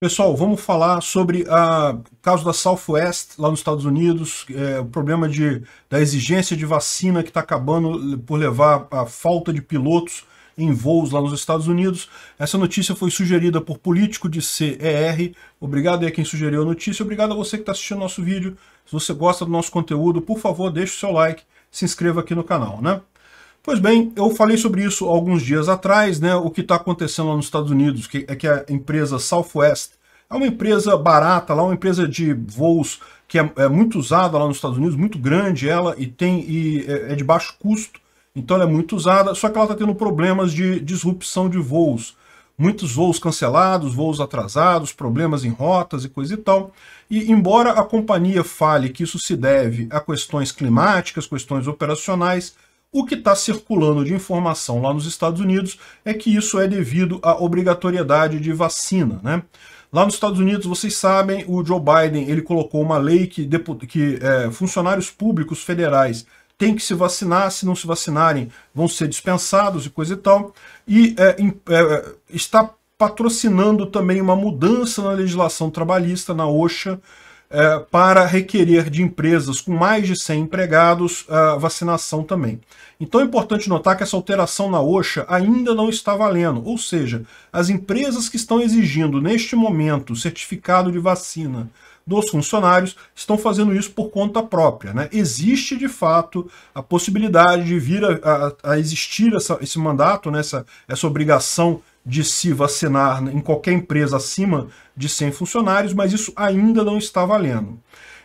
Pessoal, vamos falar sobre o caso da Southwest, lá nos Estados Unidos, é, o problema de, da exigência de vacina que está acabando por levar a falta de pilotos em voos lá nos Estados Unidos. Essa notícia foi sugerida por político de CER. Obrigado aí a quem sugeriu a notícia. Obrigado a você que está assistindo nosso vídeo. Se você gosta do nosso conteúdo, por favor, deixe o seu like, se inscreva aqui no canal, né? Pois bem, eu falei sobre isso alguns dias atrás, né? O que está acontecendo lá nos Estados Unidos que é que a empresa Southwest é uma empresa barata, lá é uma empresa de voos que é, é muito usada lá nos Estados Unidos, muito grande ela e tem e é, é de baixo custo, então ela é muito usada. Só que ela está tendo problemas de disrupção de voos, muitos voos cancelados, voos atrasados, problemas em rotas e coisa e tal. E embora a companhia fale que isso se deve a questões climáticas, questões operacionais o que está circulando de informação lá nos Estados Unidos é que isso é devido à obrigatoriedade de vacina, né? Lá nos Estados Unidos, vocês sabem, o Joe Biden ele colocou uma lei que, que é, funcionários públicos federais têm que se vacinar, se não se vacinarem vão ser dispensados e coisa e tal, e é, é, está patrocinando também uma mudança na legislação trabalhista, na OSHA, é, para requerer de empresas com mais de 100 empregados a é, vacinação também. Então é importante notar que essa alteração na OXA ainda não está valendo, ou seja, as empresas que estão exigindo neste momento certificado de vacina dos funcionários estão fazendo isso por conta própria. Né? Existe, de fato, a possibilidade de vir a, a, a existir essa, esse mandato, né? essa, essa obrigação de se vacinar em qualquer empresa acima de 100 funcionários, mas isso ainda não está valendo.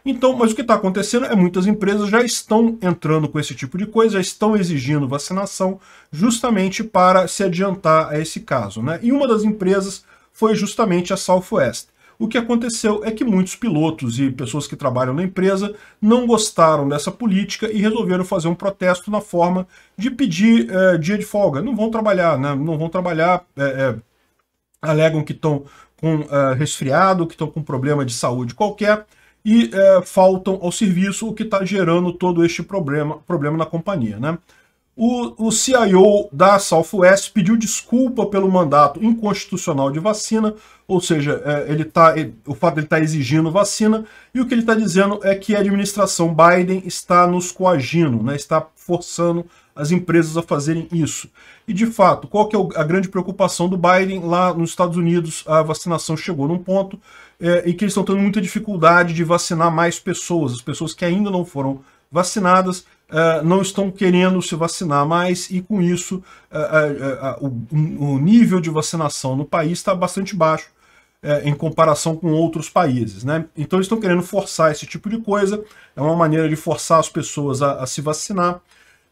Então, mas o que está acontecendo é muitas empresas já estão entrando com esse tipo de coisa, já estão exigindo vacinação justamente para se adiantar a esse caso. Né? E uma das empresas foi justamente a Southwest. O que aconteceu é que muitos pilotos e pessoas que trabalham na empresa não gostaram dessa política e resolveram fazer um protesto na forma de pedir é, dia de folga. Não vão trabalhar, né? não vão trabalhar, é, é, alegam que estão com resfriado, que estão com problema de saúde qualquer e faltam ao serviço, o que está gerando todo este problema, problema na companhia. Né? O, o CIO da Southwest pediu desculpa pelo mandato inconstitucional de vacina, ou seja, é, ele tá, ele, o fato de ele estar tá exigindo vacina, e o que ele está dizendo é que a administração Biden está nos coagindo, né, está forçando as empresas a fazerem isso. E de fato, qual que é a grande preocupação do Biden? Lá nos Estados Unidos, a vacinação chegou num ponto é, em que eles estão tendo muita dificuldade de vacinar mais pessoas, as pessoas que ainda não foram vacinadas, Uh, não estão querendo se vacinar mais e com isso uh, uh, o, o, nível de vacinação no país está bastante baixo eh, em comparação com outros países. Né? Então eles estão querendo forçar esse tipo de coisa, é uma maneira de forçar as pessoas a, a se vacinar.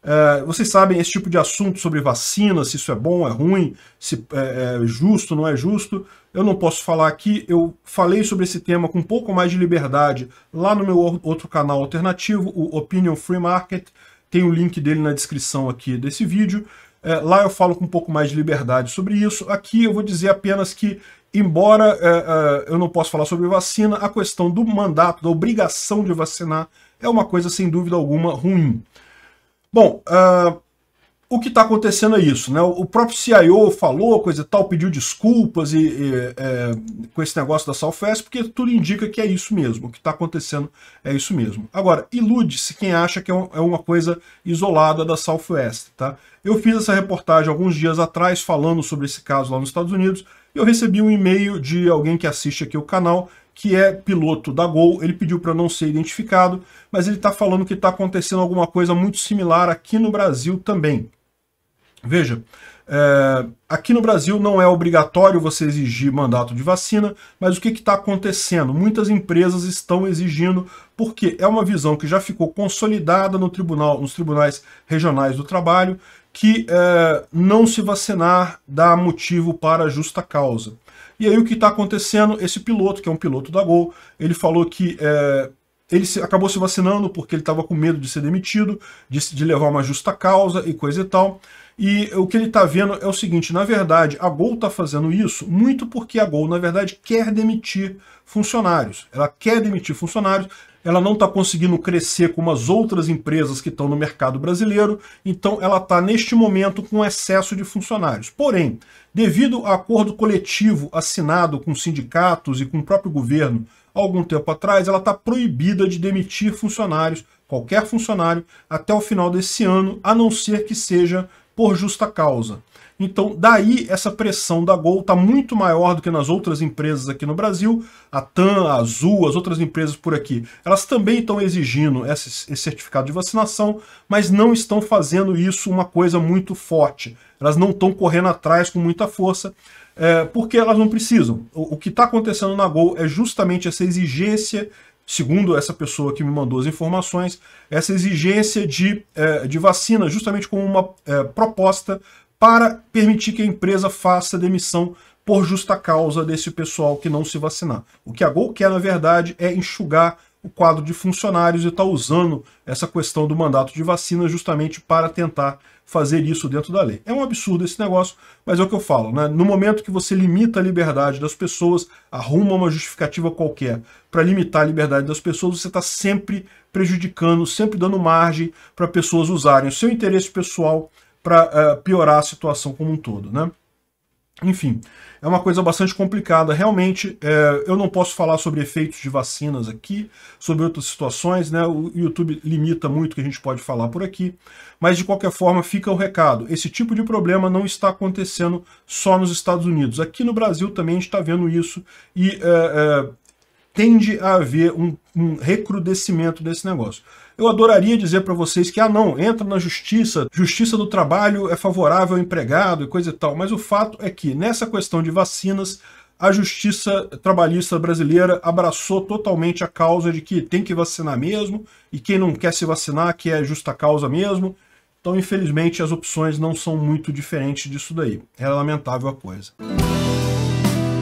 É, vocês sabem esse tipo de assunto sobre vacina, se isso é bom, é ruim, se é, é justo, não é justo. Eu não posso falar aqui, eu falei sobre esse tema com um pouco mais de liberdade lá no meu outro canal alternativo, o Opinion Free Market, tem o link dele na descrição aqui desse vídeo. É, lá eu falo com um pouco mais de liberdade sobre isso. Aqui eu vou dizer apenas que, embora é, é, eu não possa falar sobre vacina, a questão do mandato, da obrigação de vacinar, é uma coisa sem dúvida alguma ruim. Bom, uh, o que está acontecendo é isso, né? O próprio CIO falou coisa e tal, pediu desculpas e, e é, com esse negócio da Salfest, porque tudo indica que é isso mesmo, o que está acontecendo é isso mesmo. Agora, ilude-se quem acha que é, é uma coisa isolada da Southwest, tá? Eu fiz essa reportagem alguns dias atrás falando sobre esse caso lá nos Estados Unidos, e eu recebi um e-mail de alguém que assiste aqui o canal que é piloto da Gol. Ele pediu para não ser identificado, mas ele está falando que está acontecendo alguma coisa muito similar aqui no Brasil também. Veja, é, aqui no Brasil não é obrigatório você exigir mandato de vacina, mas o que está acontecendo? Muitas empresas estão exigindo, porque é uma visão que já ficou consolidada no tribunal, nos tribunais regionais do trabalho, que é, não se vacinar dá motivo para justa causa. E aí o que está acontecendo? Esse piloto, que é um piloto da Gol, ele falou que é, ele se, acabou se vacinando porque ele estava com medo de ser demitido, de, de levar uma justa causa e coisa e tal. E o que ele está vendo é o seguinte, na verdade, a Gol está fazendo isso muito porque a Gol, na verdade, quer demitir funcionários. Ela quer demitir funcionários ela não está conseguindo crescer como as outras empresas que estão no mercado brasileiro, então ela está, neste momento, com excesso de funcionários. Porém, devido ao acordo coletivo assinado com sindicatos e com o próprio governo algum tempo atrás, ela está proibida de demitir funcionários, qualquer funcionário, até o final desse ano, a não ser que seja por justa causa. Então, daí essa pressão da Gol está muito maior do que nas outras empresas aqui no Brasil. A TAM, a Azul, as outras empresas por aqui, elas também estão exigindo esse, esse certificado de vacinação, mas não estão fazendo isso uma coisa muito forte. Elas não estão correndo atrás com muita força, é, porque elas não precisam. O, o que está acontecendo na Gol é justamente essa exigência segundo essa pessoa que me mandou as informações, essa exigência de, é, de vacina, justamente como uma é, proposta para permitir que a empresa faça demissão por justa causa desse pessoal que não se vacinar. O que a Gol quer, na verdade, é enxugar o quadro de funcionários e está usando essa questão do mandato de vacina justamente para tentar fazer isso dentro da lei. É um absurdo esse negócio, mas é o que eu falo, né? No momento que você limita a liberdade das pessoas, arruma uma justificativa qualquer para limitar a liberdade das pessoas, você está sempre prejudicando, sempre dando margem para pessoas usarem o seu interesse pessoal para uh, eh, piorar a situação como um todo, né? Enfim, é uma coisa bastante complicada. Realmente, é, eu não posso falar sobre efeitos de vacinas aqui, sobre outras situações, né? O YouTube limita muito o que a gente pode falar por aqui. Mas, de qualquer forma, fica o recado. Esse tipo de problema não está acontecendo só nos Estados Unidos. Aqui no Brasil também a gente está vendo isso. E é, é, tende a haver um, um recrudescimento desse negócio. Eu adoraria dizer para vocês que, ah não, entra na justiça, justiça do trabalho é favorável ao empregado e coisa e tal, mas o fato é que nessa questão de vacinas, a justiça trabalhista brasileira abraçou totalmente a causa de que tem que vacinar mesmo, e quem não quer se vacinar, que é justa causa mesmo, então, infelizmente, as opções não são muito diferentes disso daí. É lamentável a coisa.